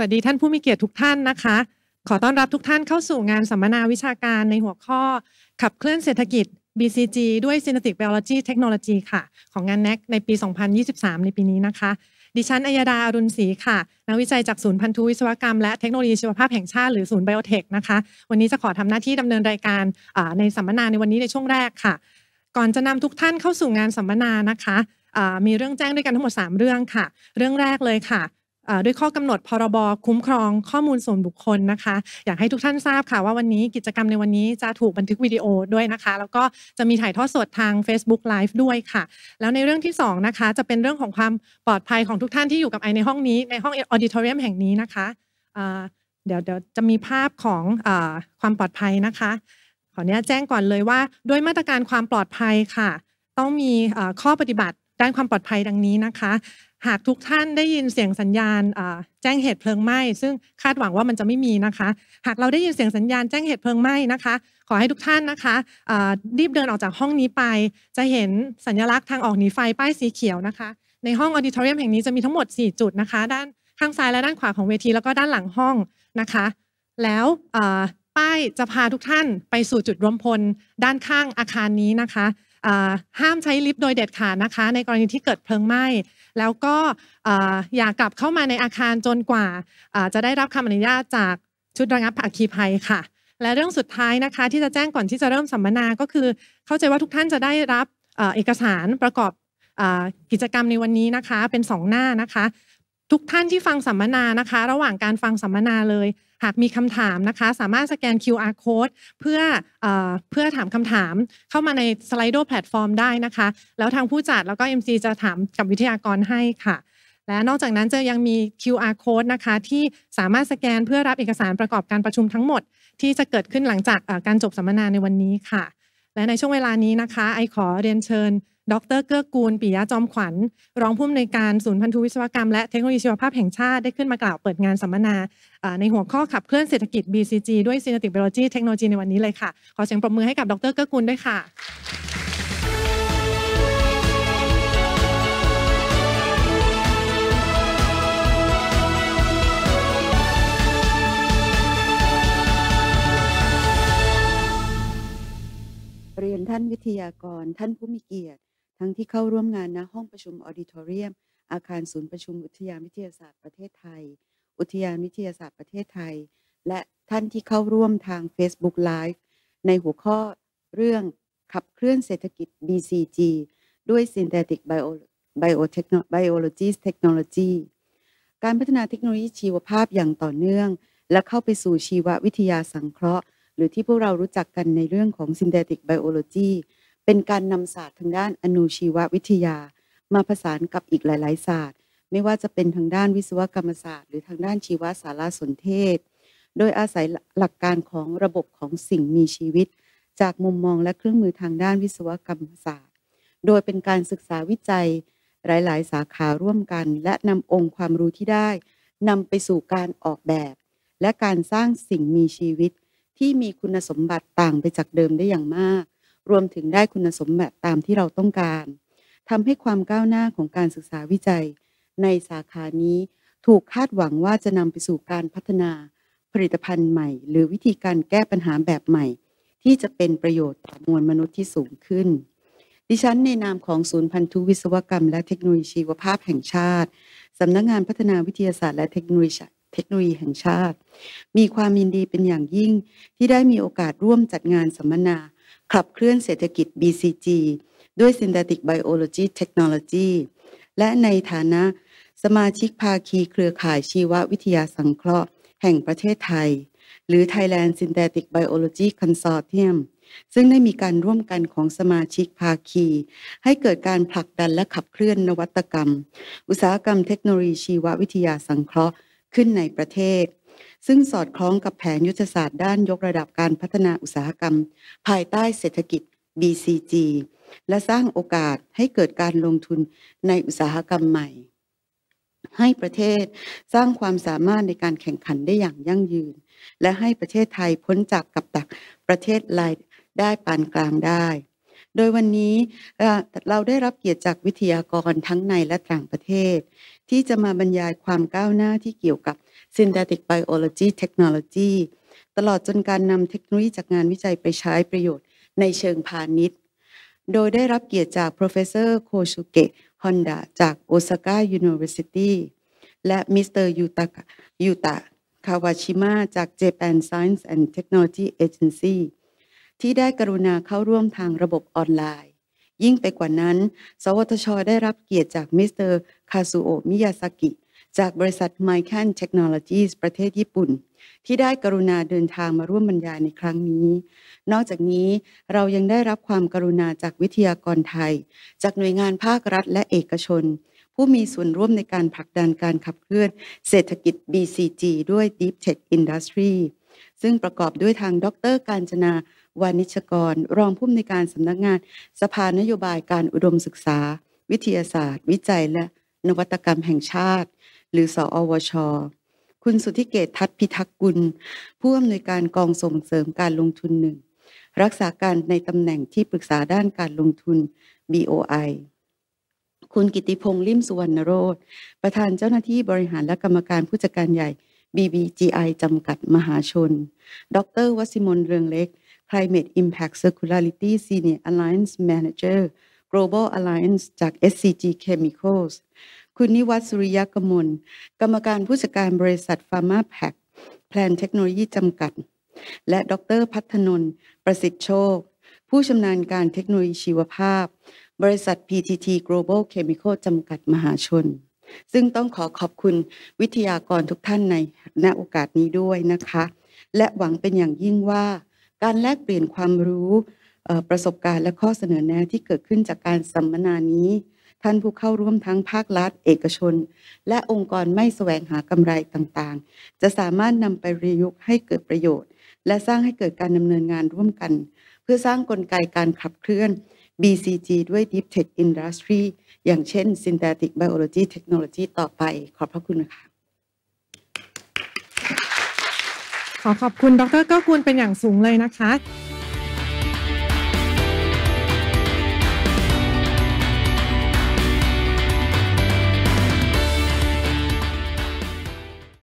วัสดีท่านผู้มีเกียรติทุกท่านนะคะ ขอต้อนรับทุกท่านเข้าสู่งานสัมมนาวิชาการในหัวข้อขับเคลื่อนเศรษฐกิจ BCG ด้วย Synthetic Biology Technology ค่ะ ของงาน NEC ในปี 2023 ในปีนี้นะคะ ดิฉัน อัยดาอรุณศรีค่ะนักวิจัยจากศูนย์พันธุวิศวกรรมและเทคโนโลยีชีวภาพแห่งชาติหรือศูนย์ไบโอเทคนะคะวันนี้จะขอทำหน้าที่ดำเนินรายการในสัมมนาในวันนี้ในช่วงแรกค่ะ ก่อนจะนำทุกท่านเข้าสู่งานสัมมนานะคะมีเรื่องแจ้งด้วยกันทั้งหมด 3 เรื่องค่ะ เรื่องแรกเลยค่ะด้วยข้อกำหนดพรบคุ้มครองข้อมูลส่วนบุคคลนะคะอยากให้ทุกท่านทราบค่ะ ว่าวันนี้กิจกรรมในวันนี้จะถูกบันทึกวิดีโอด้วยนะคะ แล้วก็จะมีถ่ายทอดสดทาง Facebook Live ด้วยค่ะ แล้วในเรื่องที่2นะคะจะเป็นเรื่องของความปลอดภัยของทุกท่านที่อยู่กับไอในห้องนี้ในห้องออดิทอเรียมแห่งนี้นะคะเดี๋ยวเดี๋ยวจะมีภาพของอความปลอดภัยนะคะ ขออนุญาตแจ้งก่อนเลยว่าด้วยมาตรการความปลอดภัยค่ะ ต้องมีข้อปฏิบัติด้านความปลอดภัยดังนี้นะคะ หากทุกท่านได้ยินเสียงสัญญาณแจ้งเหตุเพลิงไหม้ซึ่งคาดหวังว่ามันจะไม่มีนะคะ หากเราได้ยินเสียงสัญญาณแจ้งเหตุเพลิงไหม้นะคะขอให้ทุกท่านนะคะรีบเดินออกจากห้องนี้ไปจะเห็นสัญลักษณ์ทางออกหนีไฟป้ายสีเขียวนะคะในห้องออดิทอเรียมแห่งนี้จะมีทั้งหมด4 จุดนะคะ ด้านข้างซ้ายและด้านขวาของเวทีแล้วก็ด้านหลังห้องนะคะ แล้วป้ายจะพาทุกท่าน ไปสู่จุดรวมพล ด้านข้างอาคารนี้นะคะห้ามใช้ลิฟต์โดยเด็ดขาดนะคะ ในกรณีที่เกิดเพลิงไหม้ แล้วก็อย่ากลับเข้ามาในอาคารจนกว่า จะได้รับคำอนุญาตจากชุดระงับอัคคีภัยค่ะ และเรื่องสุดท้ายนะคะ ที่จะแจ้งก่อนที่จะเริ่มสัมมนาก็คือ เข้าใจว่าทุกท่านจะได้รับเอกสารประกอบกิจกรรมในวันนี้นะคะเป็น 2 หน้านะคะทุกท่านที่ฟังสัมมนานะคะ ระหว่างการฟังสัมมนาเลย หากมีคำถามนะคะ สามารถสแกน QR code เพื่อเออเพื่อถามคำถามเข้ามาใน Slido แพลตฟอร์มได้นะคะ แล้วทางผู้จัดแล้วก็ MC จะถามกับวิทยากรให้ค่ะ และนอกจากนั้น จะยังมี QR code นะคะ ที่สามารถสแกนเพื่อรับเอกสารประกอบการประชุมทั้งหมด ที่จะเกิดขึ้นหลังจากการจบสัมมนาในวันนี้ค่ะ และในช่วงเวลานี้นะคะไอขอเรียนเชิญดรเกื้อกูลปิยะจอมขวัญ รองผู้อำนวยการศูนย์พันธุวิศวกรรม และเทคโนโลยีชีวภาพแห่งชาติได้ขึ้นมากล่าวเปิดงานสัมมนาในหัวข้อขับเคลื่อนเศรษฐกิจ BCG ด้วย Synthetic Biology เทคโนโลยีในวันนี้เลยค่ะ ขอเสียงปรบมือให้กับดรเกื้อกูลด้วยค่ะ เรียนท่านวิทยากรท่านผู้มีเกียรติทั้งที่เข้าร่วมงานณห้องประชุมออดิทอเรียม อาคารศูนย์ประชุมอุทยานวิทยาศาสตร์ประเทศไทย อุทยานวิทยาศาสตร์ประเทศไทย และท่านที่เข้าร่วมทาง Facebook Live ในหัวข้อเรื่องขับเคลื่อนเศรษฐกิจ BCG ด้วย Synthetic Bio Biology Technology การพัฒนาเทคโนโลยีชีวภาพอย่างต่อเนื่อง และเข้าไปสู่ชีววิทยาสังเคราะห์ หรือที่พวกเรารู้จักกันในเรื่องของ Synthetic Biology เป็นการนำศาสตร์ทางด้านอนุชีววิทยา มาผสานกับอีกหลายๆศาสตร์ไม่ว่าจะเป็นทางด้านวิศวกรรมศาสตร์ หรือทางด้านชีวสารสนเทศ โดยอาศัยหลักการของระบบของสิ่งมีชีวิต จากมุมมองและเครื่องมือทางด้านวิศวกรรมศาสตร์ โดยเป็นการศึกษาวิจัยหลายๆสาขาร่วมกัน และนำองค์ความรู้ที่ได้นำไปสู่การออกแบบ และการสร้างสิ่งมีชีวิตที่มีคุณสมบัติต่างไปจากเดิมได้อย่างมากรวมถึงได้คุณสมบัติตามที่เราต้องการทำให้ความก้าวหน้าของการศึกษาวิจัย ในสาขานี้ถูกคาดหวังว่าจะนำไปสู่การพัฒนาผลิตภัณฑ์ใหม่ หรือวิธีการแก้ปัญหาแบบใหม่ ที่จะเป็นประโยชน์ต่อมวลมนุษย์ที่สูงขึ้น ดิฉันในนามของศูนย์พันธุวิศวกรรมและเทคโนโลยีชีวภาพแห่งชาติสำนักงงานพัฒนาวิทยาศาสตร์และเทคโนโลยีเทคโนโลยีแห่งชาติ มีความยินดีเป็นอย่างยิ่งที่ได้มีโอกาสร่วมจัดงานสัมมนาขับเคลื่อนเศรษฐกิจ BCG ด้วย Synthetic Biology Technology และในฐานะ สมาชิกภาคีเครือข่ายชีววิทยาสังเคราะห์ แห่งประเทศไทย หรือ Thailand Synthetic Biology Consortium ซึ่งได้มีการร่วมกันของสมาชิกภาคี ให้เกิดการผลักดันและขับเคลื่อนนวัตกรรม อุตสาหกรรมเทคโนโลยีชีววิทยาสังเคราะห์ขึ้นในประเทศซึ่งสอดคล้องกับแผนยุทธศาสตร์ด้านยกระดับการพัฒนาอุตสาหกรรม ภายใต้เศรษฐกิจ BCG และสร้างโอกาสให้เกิดการลงทุนในอุตสาหกรรมใหม่ ให้ประเทศสร้างความสามารถในการแข่งขันได้อย่างยั่งยืน และให้ประเทศไทยพ้นจากกับดักประเทศรายได้ปานกลางได้ โดยวันนี้เราได้รับเกียรติจากวิทยากรทั้งในและต่างประเทศ ที่จะมาบรรยายความก้าวหน้าที่เกี่ยวกับ synthetic biology technology ตลอดจนการนำเทคโนโลยีจากงานวิจัยไปใช้ประโยชน์ในเชิงพาณิชย์ โดยได้รับเกียรติจาก professor Kosuke Honda จาก Osaka University และ Mr. Yuta Yuta Kawashima จาก Japan Science and Technology Agency ที่ได้กรุณาเข้าร่วมทางระบบออนไลน์ ยิ่งไปกว่านั้น สวทช ได้รับเกียรติจากมิสเตอร์คาซูโอะ มิยาสกิจากบริษัท m y c a n Technologies ประเทศญี่ปุ่น ที่ได้กรุณาเดินทางมาร่วมบรรยายในครั้งนี้ นอกจากนี้เรายังได้รับความกรุณาจากวิทยากรไทย จากหน่วยงานภาครัฐและเอกชน ผู้มีส่วนร่วมในการผลักดันการขับเคลื่อน เศรษฐกิจ BCG ด้วย Deep Tech Industry ซึ่งประกอบด้วยทางดรการจนาวานิชกร รองผู้อำนวยการสำนักงาน สภานโยบายการอุดมศึกษา วิทยาศาสตร์ วิจัยและนวัตกรรมแห่งชาติหรือสออวช คุณสุทธิเกต ทัตพิทักษ์กุลผู้อำนวยการกองส่งเสริมการลงทุนหนึ่งรักษาการในตำแหน่งที่ปรึกษาด้านการลงทุน BOI คุณกิติพงษ์ลิมสุวรรณโรธประธานเจ้าหน้าที่บริหารและกรรมการผู้จัดการใหญ่ BBGI จำกัดมหาชน ดรวสิมนเรืองเล็ก Climate Impact Circularity Senior Alliance Manager Global Alliance จาก SCG Chemicals คุณนิวัตสุริยกมลกรรมการผู้จัดการบริษัทฟาร์มาแพคแพลนเทคโนโลยีจำกัด และดรพัฒนน์ประสิทธิโชค ผู้ชำนาญการเทคโนโลยีชีวภาพ บริษัท PTT Global Chemical จำกัดมหาชน ซึ่งต้องขอขอบคุณวิทยากรทุกท่านในณโอกาสนี้ด้วยนะคะ และหวังเป็นอย่างยิ่งว่า การแลกเปลี่ยนความรู้ประสบการณ์และข้อเสนอแนะที่เกิดขึ้นจากการสัมมนานี้ท่านผู้เข้าร่วมทั้งภาครัฐเอกชน และองค์กรไม่แสวงหากำไรต่างๆ จะสามารถนำไปประยุกต์ให้เกิดประโยชน์ และสร้างให้เกิดการดำเนินงานร่วมกัน เพื่อสร้างกลไกการขับเคลื่อน BCG ด้วย Deep Tech Industry อย่างเช่น Synthetic Biology Technology ต่อไป ขอบพระคุณนะคะขอขอบคุณดรเก้ากุลเป็นอย่างสูงเลยนะคะ